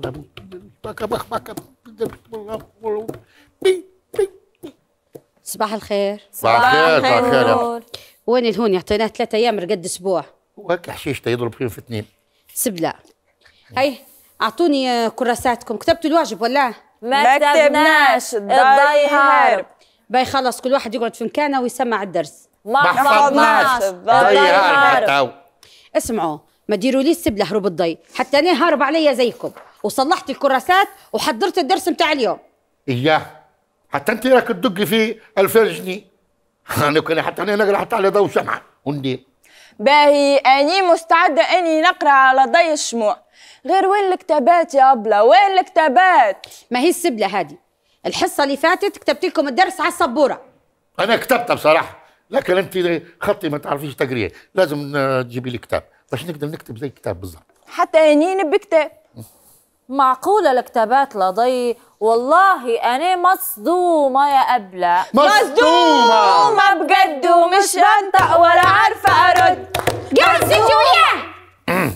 صباح الخير صباح الخير صباح الخير وين الهون اعطيناه ثلاثة ايام رقد اسبوع وهيك حشيشته يضرب فيهم في اثنين سبلة هاي اعطوني كراساتكم كتبتوا الواجب ولا ما كتبناش الضي هارب باي خلص كل واحد يقعد في مكانه ويسمع الدرس ما حفظناش الضي هارب اسمعوا ما ديروا لي السبله هروب الضي حتى انا هارب عليا زيكم وصلحت الكراسات وحضرت الدرس بتاع اليوم اياه حتى انت راك تدقي فيه 2000 جنيه انا كنا حتى انا نقرا حتى على ضوء شمعه وندير باهي اني مستعده اني نقرا على ضي الشموع غير وين الكتابات يا ابله وين الكتابات ما هي السبله هذه الحصه اللي فاتت كتبت لكم الدرس على السبوره انا كتبتها بصراحه لكن انت خطي ما تعرفيش تقريه لازم تجيبي لي كتاب باش نقدر نكتب زي كتاب بالضبط حتى اني نبي كتاب معقولة الكتابات لضي والله أنا مصدومة يا أبلة مصدومة بجد ومش بنطق ولا عارفة أرد جوزتي ما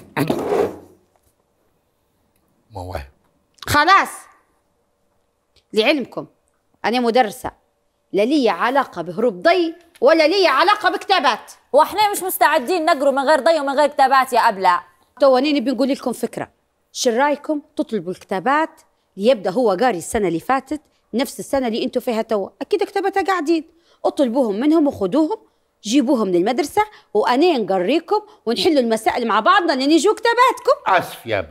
مواهب خلاص لعلمكم أنا مدرسة لا لي علاقة بهروب ضي ولا لي علاقة بكتابات واحنا مش مستعدين نقروا من غير ضي ومن غير كتابات يا أبلة تو نبي نقول لكم فكرة شو رايكم تطلبوا الكتابات ليبدا هو قاري السنه اللي فاتت نفس السنه اللي انتم فيها توا اكيد كتبتها قاعدين اطلبوهم منهم وخذوهم جيبوهم للمدرسه وانا نقريكم ونحلوا المسائل مع بعضنا لين يجوا كتاباتكم اسف يا أبي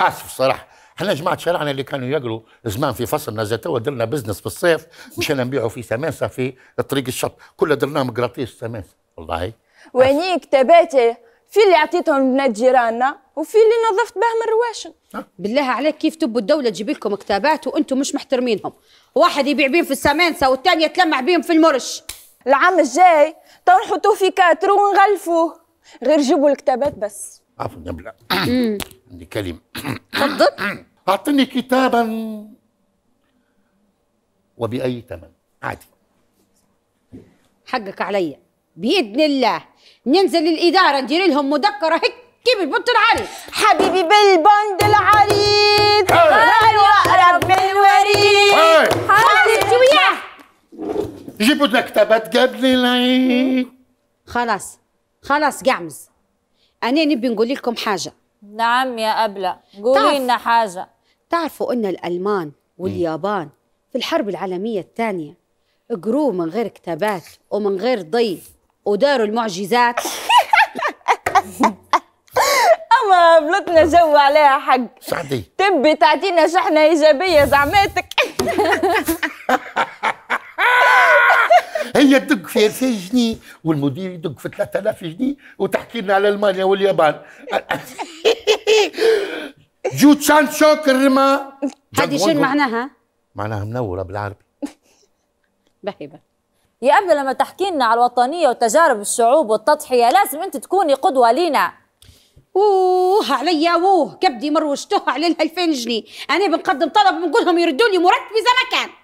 اسف صراحه احنا جماعه شارعنا اللي كانوا يقروا زمان في فصلنا زي توا درنا بزنس بالصيف مشينا نبيعوا في سماسه في طريق الشط كله درناه مغناطيس سماسه والله وين كتاباتي في اللي أعطيتهم لبنات جيراننا وفي اللي نظفت به من رواشن بالله عليك كيف تبوا الدولة تجيب لكم كتابات وانتم مش محترمينهم واحد يبيع بيهم في السمانسة والثاني تلمع بيهم في المرش العام الجاي تو نحطوه في كاتر ونغلفوه غير جيبوا الكتابات بس عفوا نبلة عندي كلمة تفضل أعطني كتابا وبأي ثمن عادي حقك عليا بإذن الله ننزل للإدارة ندير لهم مذكرة هيك كيف البنت العريض حبيبي بالبند العريض غالي اقرب من الوريد خلاص انت وياه جيبوا كتابات قبل العيد خلاص خلاص قعمز انا نبي نقول لكم حاجه نعم يا أبلة قولي لنا حاجة تعرفوا أن الألمان واليابان في الحرب العالمية الثانية قروا من غير كتابات ومن غير ضي وداروا المعجزات ماما بلطنا جو عليها حق صحتي تبي تعطينا شحنه ايجابيه زعماتك هي تدق في 2000 جنيه والمدير يدق في 3000 جنيه وتحكي لنا على المانيا واليابان جو تشان شوكر ما هذه شنو معناها؟ معناها منوره بالعربي بهبه يا أما لما تحكي لنا على الوطنية وتجارب الشعوب والتضحية لازم أنت تكوني قدوة لينا ووه عليا ووه كبدي مروشته على ال 2000 جنيه انا بنقدم طلب بنقول لهم يردوا لي مرتبي زي ما كان